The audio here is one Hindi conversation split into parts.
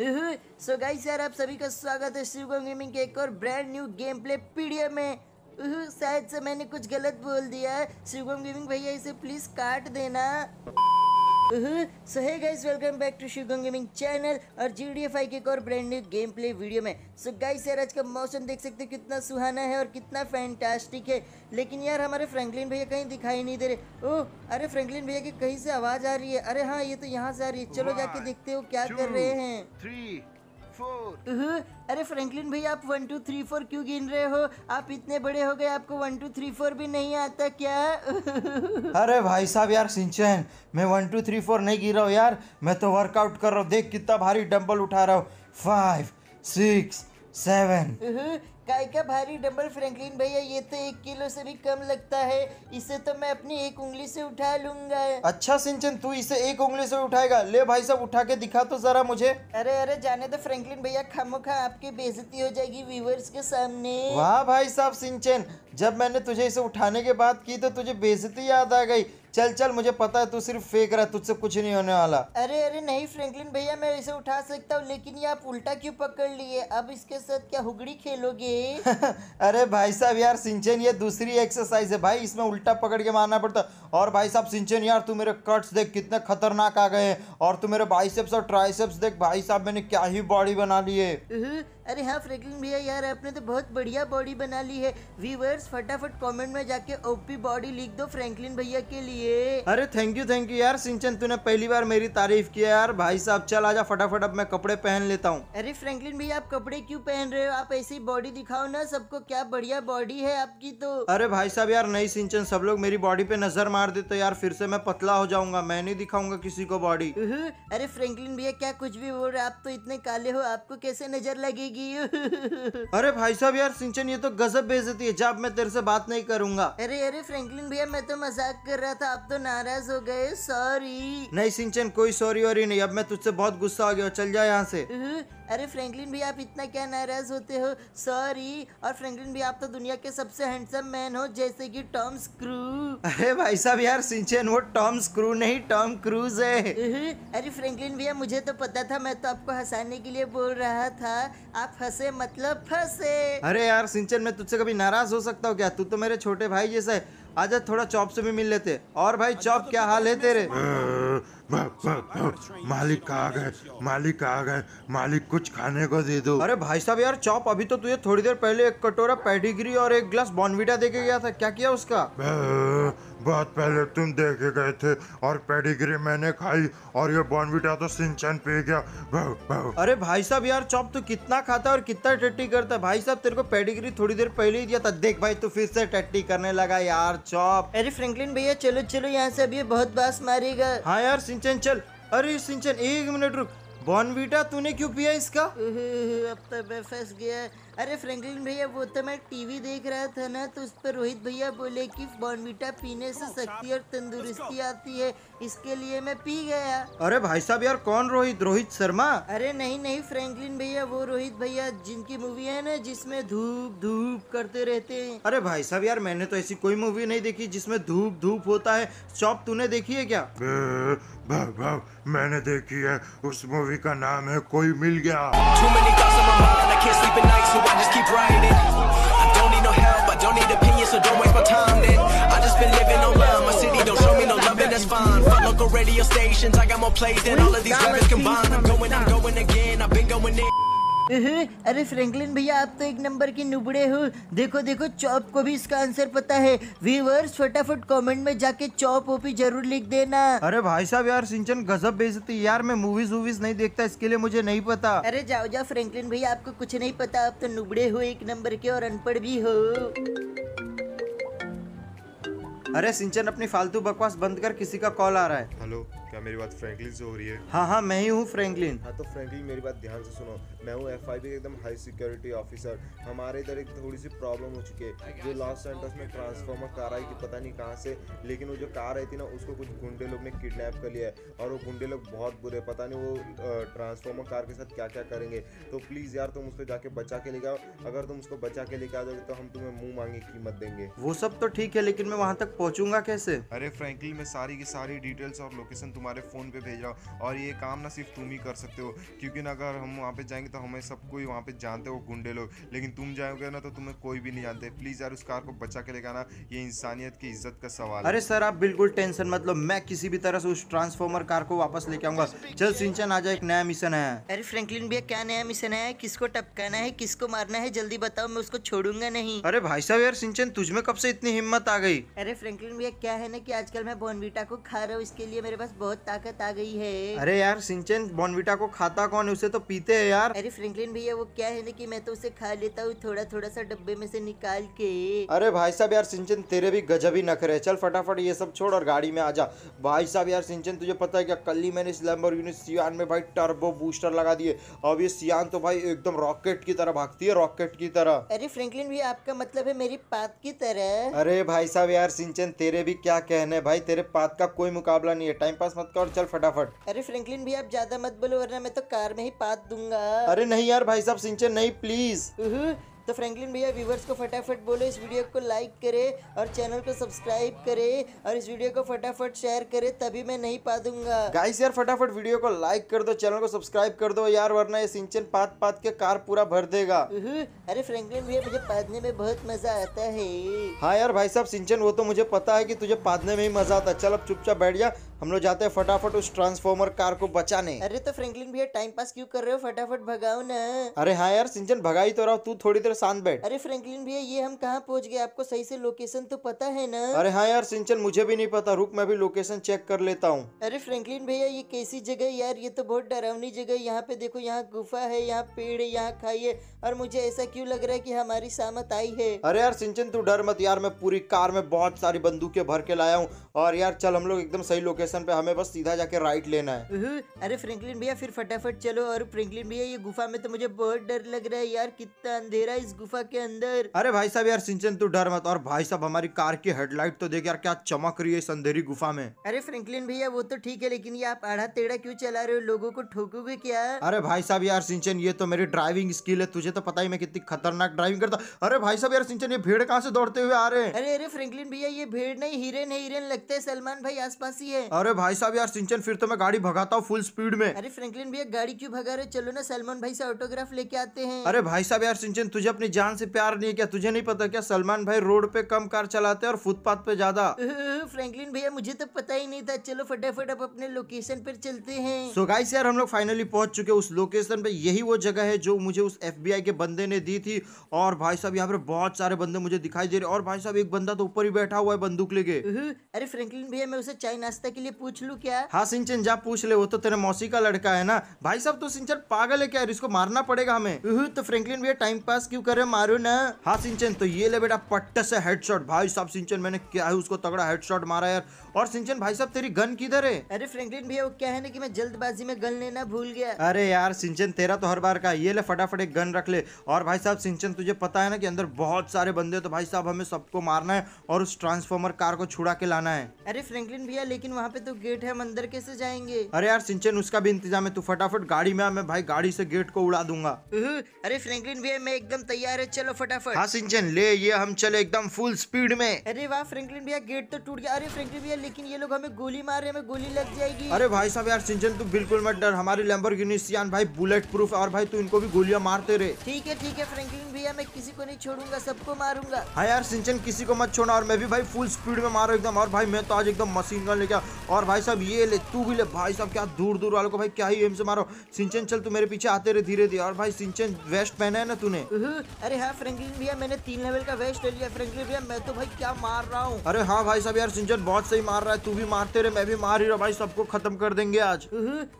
सो गाइस यार आप सभी का स्वागत है शिवगम गेमिंग के एक और ब्रांड न्यू गेम प्ले पीडीएम में शायद से मैंने कुछ गलत बोल दिया है शिवगम गेमिंग भैया इसे प्लीज काट देना so hi guys welcome back to Shivgang gaming channel और जी डी एफ आई के एक और brand new game play video में सो so, गाइस यार आज का मौसम देख सकते हो कितना सुहाना है और कितना फैंटास्टिक है लेकिन यार हमारे फ्रैंकलिन भैया कहीं दिखाई नहीं दे रहे ओह अरे फ्रैंकलिन भैया की कहीं से आवाज़ आ रही है अरे हाँ ये तो यहाँ से आ रही है चलो जाके देखते हो क्या कर रहे हैं थ्री अरे फ्रैंकलिन भाई आप वन टू थ्री फोर क्यों गिन रहे हो आप इतने बड़े हो गए आपको वन टू थ्री फोर भी नहीं आता क्या अरे भाई साहब यार सिंचन मैं वन टू थ्री फोर नहीं गिर रहा हूँ यार मैं तो वर्कआउट कर रहा हूँ देख कितना भारी डम्बल उठा रहा हूँ फाइव सिक्स सेवन uh-huh. काय का भारी डंबल फ्रैंकलिन भैया ये तो एक किलो से भी कम लगता है इसे तो मैं अपनी एक उंगली से उठा लूंगा अच्छा सिंचन तू इसे एक उंगली से उठाएगा ले भाई साहब उठा के दिखा तो जरा मुझे अरे अरे जाने दो फ्रैंकलिन भैया खा आपकी बेजती हो जाएगी व्यूवर्स के सामने वाह भाई साहब सिंचन जब मैंने तुझे इसे उठाने के बात की तो तुझे बेजती याद आ गई चल चल मुझे पता है तू सिर्फ फेंक रहा है तुझसे कुछ नहीं होने वाला अरे अरे नहीं फ्रैंकलिन भैया मैं इसे उठा सकता हूँ लेकिन ये आप उल्टा क्यों पकड़ लिए अब इसके साथ क्या हुगड़ी खेलोगे अरे भाई साहब यार सिंचन ये दूसरी एक्सरसाइज है भाई इसमें उल्टा पकड़ के मारना पड़ता और भाई साहब सिंचन यार तू मेरे कट्स देख कितने खतरनाक आ गए और तू मेरे बाइसेप्स और ट्राइसेप्स देख भाई साहब मैंने क्या ही बॉडी बना ली है अरे हाँ फ्रैंकलिन भैया यार आपने तो बहुत बढ़िया बॉडी बना ली है व्यूवर्स फटाफट कमेंट में जाके ओपी बॉडी लिख दो फ्रैंकलिन भैया के लिए चाहिए अरे थैंक यू थैंक यू यार सिंचन तूने पहली बार मेरी तारीफ किया यार भाई साहब चल आजा फटाफट अब मैं कपड़े पहन लेता हूँ अरे फ्रैंकलिन भैया आप कपड़े क्यों पहन रहे हो आप ऐसी बॉडी दिखाओ ना सबको क्या बढ़िया बॉडी है आपकी तो अरे भाई साहब यार नहीं सिंचन सब लोग मेरी बॉडी पे नजर मार दे तो यार फिर से मैं पतला हो जाऊंगा मैं नहीं दिखाऊंगा किसी को बॉडी अरे फ्रैंकलिन भैया क्या कुछ भी बोल रहे आप तो इतने काले हो आपको कैसे नजर लगेगी अरे भाई साहब यार सिंचन ये तो गजब भेजती है जब मैं तेरे से बात नहीं करूंगा अरे अरे फ्रैंकलिन भैया मैं तो मजाक कर रहा था आप तो नाराज हो गए सॉरी नहीं सिंचन कोई सॉरी और ही नहीं अब मैं तुझसे बहुत गुस्सा आ गया चल जा यहाँ से हम्म, अरे फ्रैंकलिन भी आप इतना क्या नाराज होते हो सॉरी और फ्रैंकलिन भी आप तो दुनिया के सबसे हैंडसम मैन हो जैसे कि टॉम स्क्रू अरे भाई साहब यार सिंचन वो टॉम स्क्रू नहीं टॉम क्रूज है हम्म, अरे फ्रैंकलिन भैया मुझे तो पता था मैं तो आपको हंसाने के लिए बोल रहा था आप हंसे मतलब फंसे अरे यार सिंचन मैं तुझसे कभी नाराज हो सकता हूँ क्या तू तो मेरे छोटे भाई जैसा है आजा थोड़ा चॉप से भी मिल लेते और भाई अच्छा, चॉप तो क्या तो हाल है तेरे हाँ, हाँ, हाँ, मालिक आ गए मालिक आ गए मालिक कुछ खाने को दे दो अरे भाई साहब यार चॉप अभी तो तुझे थोड़ी देर पहले एक कटोरा पैडीगिरी और एक ग्लास बॉनविटा दे के गया था क्या किया उसका बहुत पहले तुम देखे गए थे और पेडिग्री मैंने खाई और ये बॉनविटा तो सिंचन पी गया भाव, भाव। अरे भाई साहब यार चौप तू कितना खाता और कितना टट्टी करता भाई साहब तेरे को पेडिग्री थोड़ी देर पहले ही दिया था देख भाई तू फिर से टट्टी करने लगा यार चौप अरे फ्रेंकलिन भैया चलो चलो यहाँ से अभी बहुत बास मारेगा हाँ यार सिंचन चल अरे सिंचन एक मिनट रुक बॉनविटा तूने क्यों पिया इसका अब तो मैं फंस गया अरे फ्रैंकलिन भैया वो तो मैं टीवी देख रहा था ना तो उस पर रोहित भैया बोले कि बॉर्नविटा पीने से शक्ति और तंदुरुस्ती आती है इसके लिए मैं पी गया अरे भाई साहब यार कौन रोहित रोहित शर्मा अरे नहीं नहीं फ्रैंकलिन भैया वो रोहित भैया जिनकी मूवी है ना जिसमें धूप धूप करते रहते हैं अरे भाई साहब यार मैंने तो ऐसी कोई मूवी नहीं देखी जिसमें धूप धूप होता है चौप तूने देखी है क्या भाव भाव मैंने देखी है उस मूवी का नाम है कोई मिल गया options. I got more plays than all of these rappers combined. I'm going, I'm going again. I've been going in. अरे फ्रैंकलिन भैया आप तो एक नंबर के नुबड़े हो देखो देखो चॉप को भी इसका आंसर पता है व्यूवर्स फटाफट कमेंट में जाके चॉप ओपी जरूर लिख देना अरे भाई साहब यार सिंचन गजब बेजती यार मैं मूवीज वूवीज नहीं देखता इसके लिए मुझे नहीं पता अरे जाओ जाओ फ्रैंकलिन भैया आपको कुछ नहीं पता आप तो नुबड़े हो एक नंबर के और अनपढ़ भी हो अरे सिंचन अपनी फालतू बकवास बंद कर किसी का कॉल आ रहा है हेलो क्या मेरी बात फ्रैंकलिन से हो रही है हाँ हाँ मैं ही हूँ फ्रैंकलिन हाँ तो फ्रैंकलिन मेरी बात ध्यान से सुनो मैं हूँ एफ आई एकदम हाई सिक्योरिटी ऑफिसर हमारे इधर एक थोड़ी सी प्रॉब्लम हो चुकी है जो लॉस सेंटर्स में ट्रांसफॉर्मर कार आई थी पता नहीं कहाँ से लेकिन वो जो कार आई थी ना उसको कुछ गुंडे लोग ने किडनैप कर लिया है और वो गुंडे लोग बहुत बुरे पता नहीं वो ट्रांसफॉर्मर कार के साथ क्या क्या करेंगे तो प्लीज़ यार तुम उसको जाके बचा के लेके आओ अगर तुम उसको बचा के लेके आ जाओगे तो हम तुम्हें मुँह मांगे कीमत देंगे वो सब तो ठीक है लेकिन मैं वहाँ तक पहुँचूंगा कैसे अरे फ्रेंकली मैं सारी की सारी डिटेल्स और लोकेशन तुम तुम्हारे फ़ोन पे भेज रहा हूँ और ये काम ना सिर्फ तुम ही कर सकते हो क्योंकि ना अगर हम वहाँ पे जाएंगे तो हमें सबको कोई वहाँ पे जानते हो गुंडे लोग लेकिन तुम जाओगे ना तो तुम्हें कोई भी नहीं जानते प्लीज़ यार उस कार को बचा के लेकर आना ये इंसानियत की इज्जत का सवाल अरे सर आप बिल्कुल टेंशन मतलब मैं किसी भी तरह से उस ट्रांसफॉर्मर कार को वापस लेके आऊंगा चल सिंचन आ जाए एक नया मिशन है अरे फ्रेंकलिन भैया क्या नया मिशन है किसको टपकाना है किसको मारना है जल्दी बताओ मैं उसको छोड़ूंगा नहीं अरे भाई साहब यार सिंचन तुझमें कब से इतनी हिम्मत आ गई अरे फ्रेंकलिन भैया क्या है ना कि आजकल मैं बोनविटा को खा रहा हूँ इसके लिए मेरे पास बहुत बहुत ताकत आ गई है अरे यार सिंचन बॉनविटा को खाता कौन है उसे तो पीते है यार अरे फ्रेंकलिन भैया वो क्या है ना कि मैं तो उसे खा लेता हूँ थोड़ा थोड़ा सा डब्बे में से निकाल के अरे भाई साहब यार सिंचन तेरे भी गजब ही नखरे चल फटाफट ये सब छोड़ और गाड़ी में आ जा भाई साहब यार सिंचन तुझे पता है क्या कल ही मैंने इस लैम्बर सियान में भाई टर्बो बूस्टर लगा दिए अब ये सियान तो भाई एकदम रॉकेट की तरह भागती है रॉकेट की तरह अरे फ्रेंकलिन भैया आपका मतलब है मेरी पात की तरह अरे भाई साहब यार सिंचन तेरे भी क्या कहने भाई तेरे पात का कोई मुकाबला नहीं है टाइम पास मत कर चल फटाफट अरे फ्रैंकलिन भी आप ज्यादा मत बोलो वरना मैं तो कार में ही पात दूंगा अरे नहीं यार भाई साहब सिंचन नहीं प्लीज तो फ्रैंकलिन भैया व्यूवर्स को फटाफट बोलो इस वीडियो को लाइक करें और चैनल को सब्सक्राइब करें और इस वीडियो को फटाफट शेयर करें तभी मैं नहीं पा दूंगा गाइस यार फटाफट वीडियो को लाइक कर दो चैनल को सब्सक्राइब कर दो यार वरना ये सिंचन पात पात के कार पूरा भर देगा अरे फ्रैंकलिन भैया मुझे पादने में बहुत मजा आता है हाँ यार भाई साहब सिंचन वो तो मुझे पता है की तुझे पादने में ही मजा आता चल अब चुपचाप बैठ जा हम लोग जाते हैं फटाफट उस ट्रांसफॉर्मर कार को बचाने अरे तो फ्रैंकलिन भैया टाइम पास क्यों कर रहे हो फटाफट भगाओ ना अरे हाँ यार सिंचन भगाई तो रहा तू थोड़ी देर शांत बैठ अरे फ्रैंकलिन भैया ये हम कहाँ पहुँच गए आपको सही से लोकेशन तो पता है ना अरे हाँ यार सिंचन मुझे भी नहीं पता रुक मैं भी लोकेशन चेक कर लेता हूँ अरे फ्रैंकलिन भैया ये कैसी जगह यार ये तो बहुत डरावनी जगह यहाँ पे देखो यहाँ गुफा है यहाँ पेड़ है यहाँ खाई है और मुझे ऐसा क्यों लग रहा है की हमारी सामत आई है अरे यार सिंचन तू डर मत यार मैं पूरी कार में बहुत सारी बंदूकें भर के लाया हूँ और यार चल हम लोग एकदम सही लोकेशन लोकेशन पे हमें बस सीधा जाके राइट लेना है अरे फ्रैंकलिन भैया फिर फटाफट चलो और फ्रैंकलिन भैया ये गुफा में तो मुझे बहुत डर लग रहा है यार कितना अंधेरा इस गुफा के अंदर अरे भाई साहब यार सिंचन तू डर मत और भाई साहब हमारी कार की हेडलाइट तो देख यार क्या चमक रही है इस अंधेरी गुफा में अरे फ्रेंकलिन भैया वो तो ठीक है लेकिन ये आप आधा टेढ़ा क्यों चला रहे हो लोगो को ठोकोगे क्या अरे भाई साहब यार सिंचन ये तो मेरी ड्राइविंग स्किल है तुझे तो पता ही मैं कितनी खतरनाक ड्राइविंग करता अरे भाई साहब यार सिंचन ये भेड़ कहाँ से दौड़ते हुए आ रहे हैं अरे अरे फ्रेंकलिन भैया ये भेड़ नहीं हिरन है हिरन लगते सलमान भाई आसपास ही है अरे भाई साहब यार सिंचन फिर तो मैं गाड़ी भगाता हूँ फुल स्पीड में अरे फ्रैंकलिन भैया गाड़ी क्यों भगा रहे चलो ना सलमान भाई से ऑटोग्राफ लेके आते हैं अरे भाई साहब यार सिंचन तुझे अपनी जान से प्यार नहीं क्या तुझे नहीं पता क्या सलमान भाई रोड पे कम कार चलाते हैं और फुटपाथ पे ज्यादा फ्रेंकलिन भैया मुझे तो पता ही नहीं था चलो फटाफट अब अपने लोकेशन पर चलते हैं सो गाइस यार हम लोग फाइनली पहुंच चुके उस लोकेशन पे यही वो जगह है जो मुझे उस एफ के बंदे ने दी थी और भाई साहब यहाँ पे बहुत सारे बंदे मुझे दिखाई दे रहे और भाई साहब एक बंदा तो ऊपर ही बैठा हुआ है बंदूक लेके अरे फ्रेंकलिन भैया मैं उसे चाय नाश्ता के लिए पूछ लू क्या हाँ सिंचन जा पूछ ले वो तो तेरे मौसी का लड़का है ना भाई साहब तो सिंचन पागल है क्या इसको मारना पड़ेगा हमें तो फ्रेंकलिन भैया टाइम पास क्यों करे मारू ना हाँ सिंचन तो ये ले बेटा पट्ट से हेडशॉट भाई साहब सिंचन मैंने क्या है उसको तगड़ा हेडशॉट मारा यार और सिंचन भाई साहब तेरी गन किधर है अरे फ्रेंकलिन भैया वो क्या है ना की मैं जल्दबाजी में गन लेना भूल गया अरे यार सिंचन तेरा तो हर बार का ये ले फटाफट एक गन रख ले और भाई साहब सिंचन तुझे पता है ना की अंदर बहुत सारे बंदे तो भाई साहब हमें सबको मारना है और उस ट्रांसफॉर्मर कार को छुड़ा के लाना है अरे फ्रेंकलिन भैया लेकिन वहाँ पे तो गेट है हम अंदर कैसे जाएंगे अरे यार सिंचन उसका भी इंतजाम है तू फटाफट गाड़ी में आ मैं भाई गाड़ी से गेट को उड़ा दूंगा अरे फ्रेंकलिन भैया मैं एकदम तैयार है चलो फटाफट हाँ सिंचन ले ये हम चले एकदम फुल स्पीड में अरे वाह फ्रेंकलिन भैया गेट तो टूट गया अरे फ्रेंकलिन भैया लेकिन ये लोग हमें गोली मार रहे हमें गोली लग जाएगी अरे भाई साहब यार सिंचन तू बिल्कुल मत डर हमारी लंबर भाई बुलेट प्रूफ और भाई तू इनको भी गोलियां मारते रहे ठीक है ठीक है फ्रेंकलिन भैया मैं किसी को नहीं छोड़ूंगा सबको मारूंगा हाँ यार सिंचन किसी को मत छोड़ना और मैं भी भाई फुल स्पीड में मारो एकदम और भाई मैं तो आज एकदम मशीन गन लेके और भाई साहब ये ले तू भी ले भाई साहब क्या दूर दूर वालों को भाई क्या ही एम से मारो सिंचन चल तू मेरे पीछे आते रहे धीरे धीरे और भाई सिंचन वेस्ट पहना है ना तूने अरे हाँ फ्रेंकलिन भैया मैंने तीन लेवल का वेस्ट ले लिया फ्रेंकलिन भैया मैं तो भाई क्या मार रहा हूँ अरे हाँ भाई साहब यार सिंचन बहुत सही मार रहा है तू भी मारते रहे मैं भी मार ही रहा भाई सबको खत्म कर देंगे आज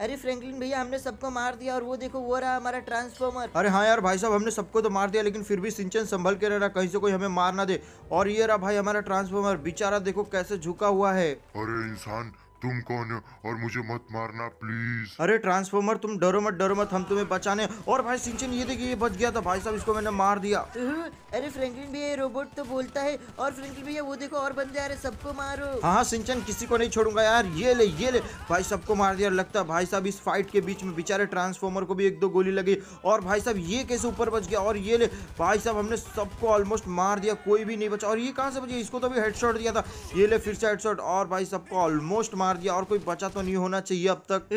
अरे फ्रेंकलिन भैया हमने सबको मार दिया और वो देखो वो रहा हमारा ट्रांसफॉर्मर अरे हाँ यार भाई साहब हमने सबको तो मार दिया लेकिन फिर भी सिंचन संभल के रहना कहीं से कोई हमें मार ना दे और ये रहा भाई हमारा ट्रांसफॉर्मर बेचारा देखो कैसे झुका हुआ है अरे इंसान तुम कौन हो और मुझे मत मारना प्लीज अरे ट्रांसफॉर्मर तुम डरो मत डरो मत हम तुम्हें बचाने और भाई सिंचन ये देखिए ये बच गया था भाई साहब इसको मैंने मार दिया हम्म, अरे फ्रैंकलिन भैया रोबोट तो बोलता है और फ्रैंकलिन भैया वो देखो और बंदे आ रहे सबको मारो हाँ, हाँ सिंचन किसी को नहीं छोड़ूंगा यार ये ले ये ले भाई सबको मार दिया लगता भाई साहब इस फाइट के बीच में बेचारे ट्रांसफॉर्मर को भी एक दो गोली लगी और भाई साहब ये कैसे ऊपर बच गया और ये ले भाई साहब हमने सबको ऑलमोस्ट मार दिया कोई भी नहीं बचा और ये कहाँ से बचे इसको तो भी हेडशॉट दिया था ये ले फिर से हेडशॉट और भाई सबको ऑलमोस्ट मार मार दिया और कोई बचा तो नहीं होना चाहिए अब तक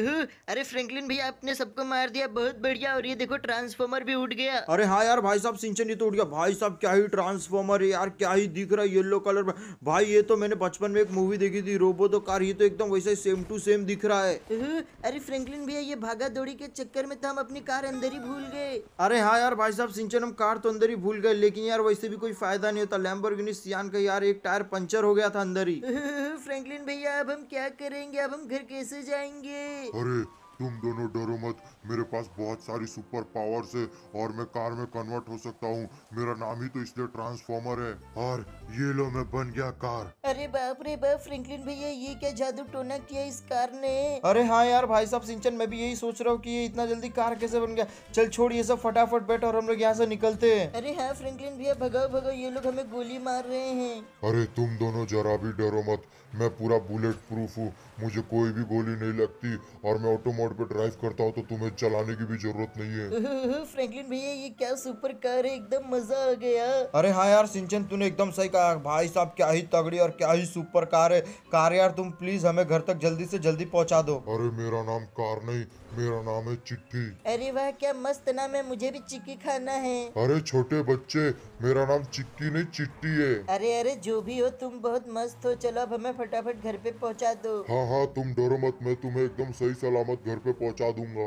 अरे फ्रैंकलिन भैया आपने सबको मार दिया बहुत बढ़िया और ये देखो ट्रांसफॉर्मर भी उठ गया अरे हाँ यार भाई साहब ही तो उठ गया भाई साहब क्या ही ट्रांसफॉर्मर है यार क्या ही दिख रहा है येलो कलर में भाई ये तो मैंने बचपन में एक मूवी देखी थी रोबो तो कार ये तो एकदम वैसे सेम टू सेम दिख रहा है अरे फ्रेंकलिन भैया ये भागा दौड़ी के चक्कर में तो हम अपनी कार अंदर ही भूल गए अरे हाँ यार भाई साहब सिंचन हम कार तो अंदर ही भूल गए लेकिन यार वैसे भी कोई फायदा नहीं होता लैम्बोर्गिनी सियान का यार एक टायर पंचर हो गया था अंदर ही फ्रैंकलिन भैया अब हम क्या करेंगे अब हम घर कैसे जाएंगे अरे तुम दोनों डरो मत मेरे पास बहुत सारी सुपर पावर्स है और मैं कार में कन्वर्ट हो सकता हूँ मेरा नाम ही तो इसलिए ट्रांसफॉर्मर है और ये लो मैं बन गया कार अरे बाप रे बाप फ्रैंकलिन भैया ये क्या जादू टोना किया इस कार ने अरे हाँ यार भाई साहब सिंचन मैं भी यही सोच रहा हूँ की इतना जल्दी कार कैसे बन गया चल छोड़ ये सब फटाफट बैठ और हम लोग यहाँ से निकलते है अरे हाँ फ्रेंकलिन भैया भगाओ भगाओ ये लोग हमें गोली मार रहे हैं अरे तुम दोनों जरा भी डरो मत मैं पूरा बुलेट प्रूफ हूँ मुझे कोई भी गोली नहीं लगती और मैं ऑटो मोड पे ड्राइव करता हूँ तो तुम्हें चलाने की भी जरूरत नहीं है फ्रैंकलिन भैया ये क्या सुपर कार है एकदम मजा आ गया अरे हाँ यार सिंचन तूने एकदम सही कहा भाई साहब क्या ही तगड़ी और क्या ही सुपर कार है कार यार तुम प्लीज हमें घर तक जल्दी ऐसी जल्दी पहुँचा दो अरे मेरा नाम कार नहीं मेरा नाम है चिट्ठी अरे वह क्या मस्त नाम है मुझे भी चिक्की खाना है अरे छोटे बच्चे मेरा नाम चिक्की नहीं चिट्ठी है अरे अरे जो भी हो तुम बहुत मस्त हो चलो अब हमें फटाफट घर पे पहुंचा दो हाँ हाँ तुम डरो मत मैं तुम्हें एकदम सही सलामत घर पे पहुंचा दूंगा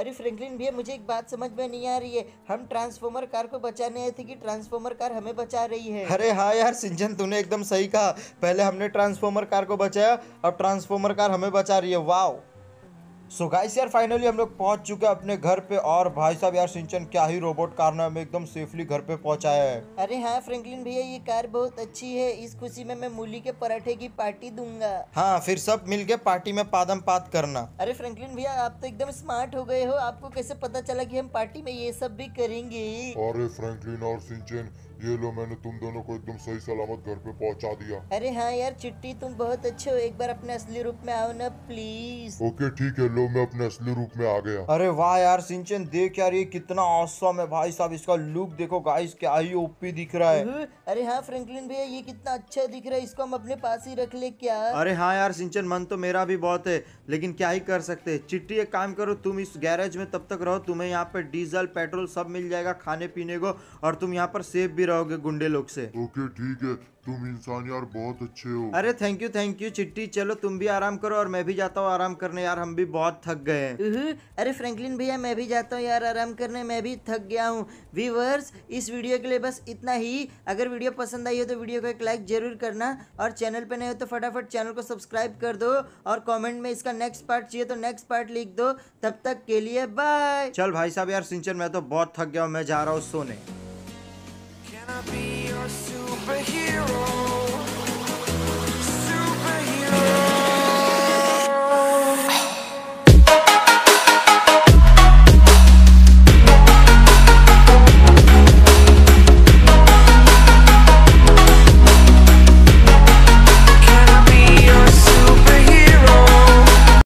अरे फ्रैंकलिन भैया मुझे एक बात समझ में नहीं आ रही है हम ट्रांसफॉर्मर कार को बचाने आए थे कि ट्रांसफॉर्मर कार हमें बचा रही है अरे हाँ यार सिंजन तूने एकदम सही कहा पहले हमने ट्रांसफॉर्मर कार को बचाया अब ट्रांसफॉर्मर कार हमें बचा रही है वाह सो so गाइस यार फाइनली हम लोग पहुंच चुके हैं अपने घर पे और भाई साहब यार सिंचन क्या ही रोबोट कार ने हमें एकदम सेफली घर पे पहुंचाया है अरे हाँ फ्रैंकलिन भैया ये कार बहुत अच्छी है इस खुशी में मैं मूली के पराठे की पार्टी दूंगा हाँ फिर सब मिल के पार्टी में पादम पात करना अरे फ्रेंकलिन भैया आप तो एकदम स्मार्ट हो गए हो आपको कैसे पता चला की हम पार्टी में ये सब भी करेंगे अरे फ्रेंकलिन और सिंचन ये लो मैंने तुम दोनों को एकदम सही सलामत घर पे पहुंचा दिया अरे हाँ यार चिट्टी तुम बहुत अच्छे हो एक बार अपने असली रूप में आओ ना प्लीज ओके ठीक है लो मैं अपने असली रूप में आ गया अरे वाह यार सिंचन देख यार ये कितना औसम है भाई साहब इसका लुक देखो गाइस क्या ही ओपी दिख रहा है अरे हाँ फ्रेंकलिन भैया ये कितना अच्छा दिख रहा है इसको हम अपने पास ही रख ले क्या अरे हाँ यार सिंचन मन तो मेरा भी बहुत है लेकिन क्या ही कर सकते चिट्ठी एक काम करो तुम इस गैरेज में तब तक रहो तुम्हें यहाँ पर डीजल पेट्रोल सब मिल जाएगा खाने पीने को और तुम यहाँ पर सेफ भी रहोगे गुंडे लोग से ओके ठीक है तुम इंसान यार बहुत अच्छे हो अरे थैंक यू थैंक यू चिट्टी चलो तुम भी आराम करो और मैं भी जाता हूँ आराम करने यार हम भी बहुत थक गए हैं अरे फ्रैंकलिन भैया मैं भी जाता हूँ यार आराम करने मैं भी थक गया हूँ व्यूवर्स इस वीडियो के लिए बस इतना ही अगर वीडियो पसंद आई हो तो वीडियो को एक लाइक जरूर करना और चैनल पर नहीं हो तो फटाफट चैनल को सब्सक्राइब कर दो और कॉमेंट में इसका नेक्स्ट पार्ट चाहिए तो नेक्स्ट पार्ट लिख दो तब तक के लिए बाय चल भाई साहब यार सिंचन मैं तो बहुत थक गया हूँ मैं जा रहा हूँ सोने be your superhero